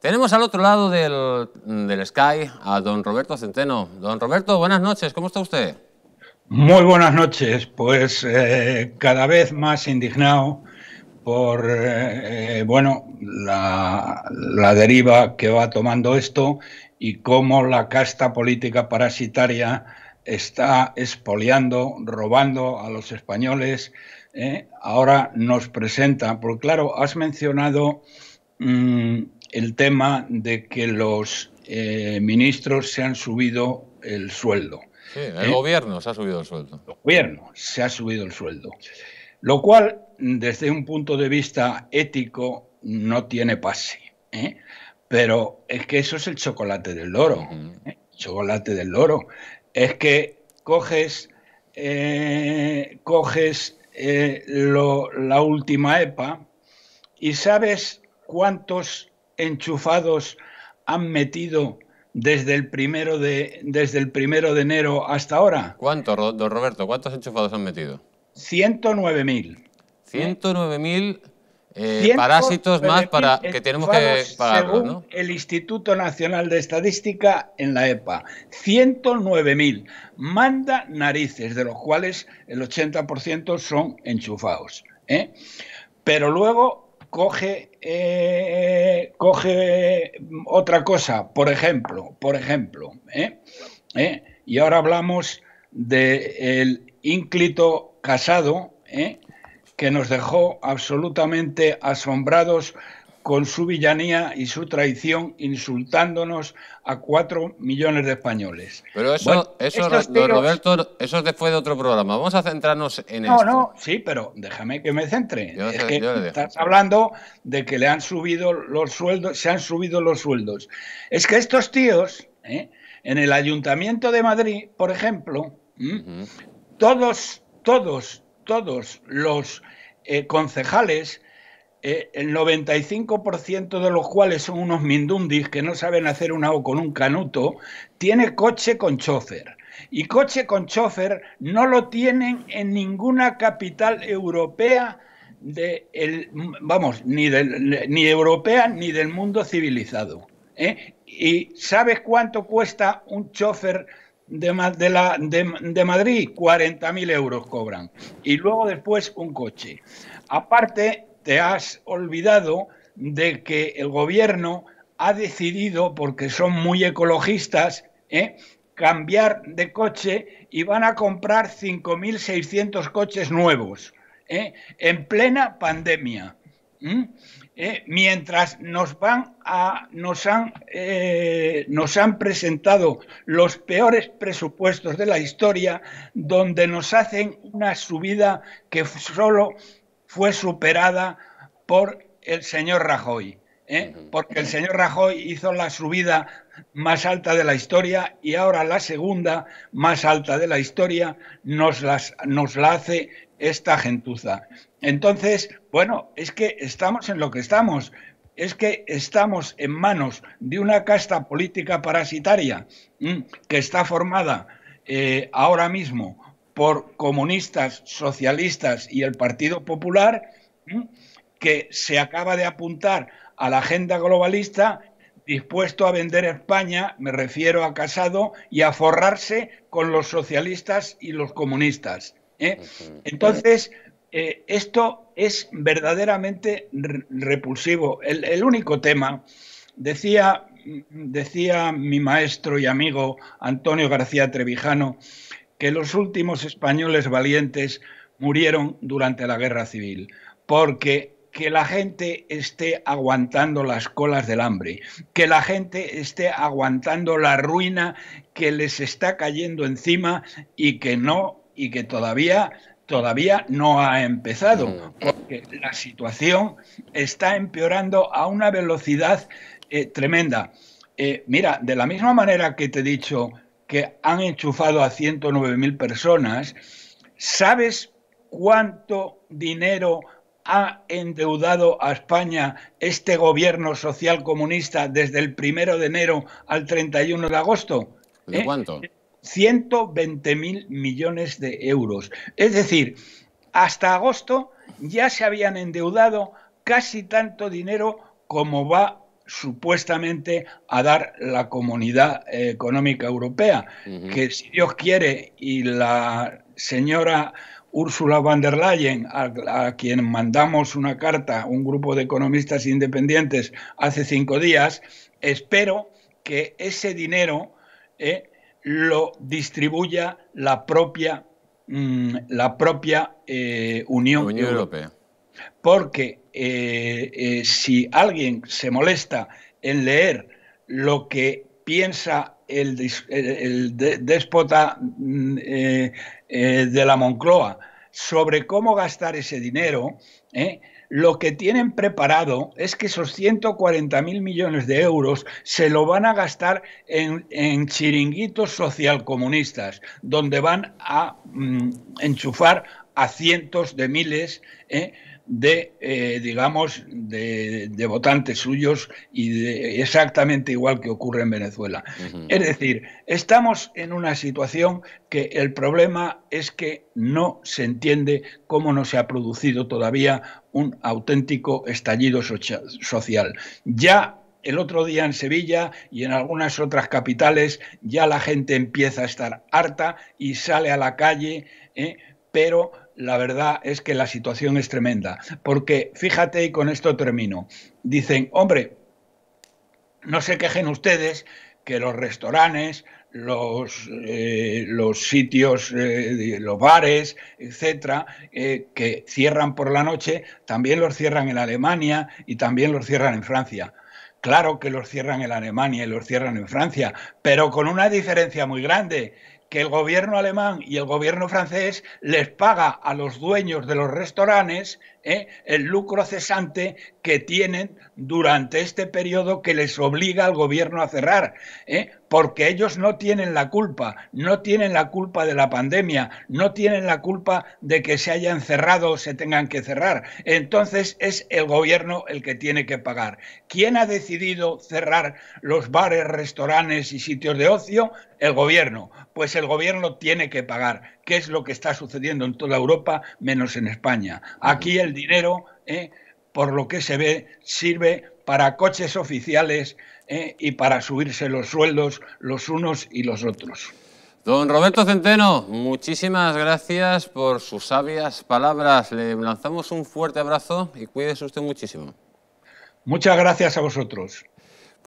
Tenemos al otro lado del, Sky a don Roberto Centeno. Don Roberto, buenas noches, ¿cómo está usted? Muy buenas noches, pues eh, cada vez más indignado por eh, bueno la, deriva que va tomando esto y cómo la casta política parasitaria está expoliando, robando a los españoles. Eh, ahora nos presenta, porque claro, has mencionado mm, el tema de que los eh, ministros se han subido el sueldo. Sí, el ¿Eh? gobierno se ha subido el sueldo. El gobierno se ha subido el sueldo. Lo cual, desde un punto de vista ético, no tiene pase. ¿eh? Pero es que eso es el chocolate del loro. Chocolate del loro. Es que coges, coges la última EPA y sabes cuántos enchufados han metido desde el primero de, desde el primero de enero hasta ahora? ¿Cuántos, don Roberto? ¿Cuántos enchufados han metido? 109.000. 109.000 eh, parásitos más para que tenemos que pagarlos, ¿no? El Instituto Nacional de Estadística en la EPA, 109.000. Manda narices, de los cuales el 80% son enchufados. ¿eh? Pero luego coge, eh, coge otra cosa, por ejemplo, por ejemplo, ¿eh? ¿Eh? y ahora hablamos del el ínclito casado, que nos dejó absolutamente asombrados con su villanía y su traición insultándonos a cuatro millones de españoles. Pero eso, eso después Roberto, eso de otro programa. Vamos a centrarnos en no, esto. No, no, sí, pero déjame que me centre. estás hablando de que le han subido los sueldos, se han subido los sueldos. Es que estos tíos, ¿eh? en el Ayuntamiento de Madrid, por ejemplo, todos, todos, todos los eh, concejales eh, el 95% de los cuales son unos mindundis que no saben hacer una O con un canuto, tiene coche con chofer. Y coche con chofer no lo tienen en ninguna capital europea, de el, vamos, ni, ni europea ni del mundo civilizado. ¿eh? ¿Y sabes cuánto cuesta un chofer de, de, la, de, de Madrid? 40.000 euros cobran. Y luego después un coche. Aparte, te has olvidado de que el gobierno ha decidido, porque son muy ecologistas, ¿eh? cambiar de coche y van a comprar 5.600 coches nuevos ¿eh? en plena pandemia. ¿eh? mientras nos van a nos han nos han presentado los peores presupuestos de la historia donde nos hacen una subida que solo fue superada por el señor Rajoy. ¿eh? Porque el señor Rajoy hizo la subida más alta de la historia y ahora la segunda más alta de la historia nos, nos la hace esta gentuza. Entonces, bueno, es que estamos en lo que estamos. Es que estamos en manos de una casta política parasitaria que está formada eh, ahora mismo por comunistas, socialistas y el Partido Popular, que se acaba de apuntar a la agenda globalista dispuesto a vender España, me refiero a Casado, y a forrarse con los socialistas y los comunistas. ¿eh? Entonces, eh, esto es verdaderamente repulsivo. El, único tema, decía, decía mi maestro y amigo Antonio García Trevijano, que los últimos españoles valientes murieron durante la guerra civil, porque que la gente esté aguantando las colas del hambre, que la gente esté aguantando la ruina que les está cayendo encima y que no y que todavía todavía no ha empezado, mm. porque la situación está empeorando a una velocidad eh, tremenda. Eh, mira, de la misma manera que te he dicho que han enchufado a 109.000 personas, ¿sabes cuánto dinero ha endeudado a España este gobierno social comunista desde el primero de enero al 31 de agosto? ¿De ¿Eh? cuánto? 120.000 millones de euros. Es decir, hasta agosto ya se habían endeudado casi tanto dinero como va supuestamente a dar la Comunidad eh, Económica Europea, que si Dios quiere y la señora Ursula von der Leyen, a, quien mandamos una carta, un grupo de economistas independientes, hace cinco días, espero que ese dinero eh, lo distribuya la propia, mm, la propia eh, Unión, Europea porque eh, eh, si alguien se molesta en leer lo que piensa el, déspota mm, eh, de la Moncloa sobre cómo gastar ese dinero, lo que tienen preparado es que esos 140 mil millones de euros se lo van a gastar en, chiringuitos socialcomunistas, donde van a mm, enchufar a cientos de miles ¿eh? de, eh, digamos, de, votantes suyos y de, exactamente igual que ocurre en Venezuela. Es decir, estamos en una situación que el problema es que no se entiende cómo no se ha producido todavía un auténtico estallido social. Ya el otro día en Sevilla y en algunas otras capitales ya la gente empieza a estar harta y sale a la calle, ¿eh? pero la verdad es que la situación es tremenda. Porque fíjate, y con esto termino, dicen, hombre, no se quejen ustedes que los restaurantes, los, eh, sitios, eh, los bares, etcétera, eh, que cierran por la noche, también los cierran en Alemania y también los cierran en Francia. Claro que los cierran en Alemania y los cierran en Francia, pero con una diferencia muy grande, que el gobierno alemán y el gobierno francés les paga a los dueños de los restaurantes ¿eh? el lucro cesante que tienen durante este periodo que les obliga al gobierno a cerrar, ¿eh? porque ellos no tienen la culpa, no tienen la culpa de la pandemia, no tienen la culpa de que se hayan cerrado o se tengan que cerrar. Entonces es el gobierno el que tiene que pagar. ¿Quién ha decidido cerrar los bares, restaurantes y sitios de ocio? El gobierno. Pues el gobierno tiene que pagar, ¿Qué es lo que está sucediendo en toda Europa, menos en España. Aquí el dinero, ¿eh? por lo que se ve, sirve para coches oficiales ¿eh? y para subirse los sueldos los unos y los otros. Don Roberto Centeno, muchísimas gracias por sus sabias palabras. Le lanzamos un fuerte abrazo y cuídese usted muchísimo. Muchas gracias a vosotros.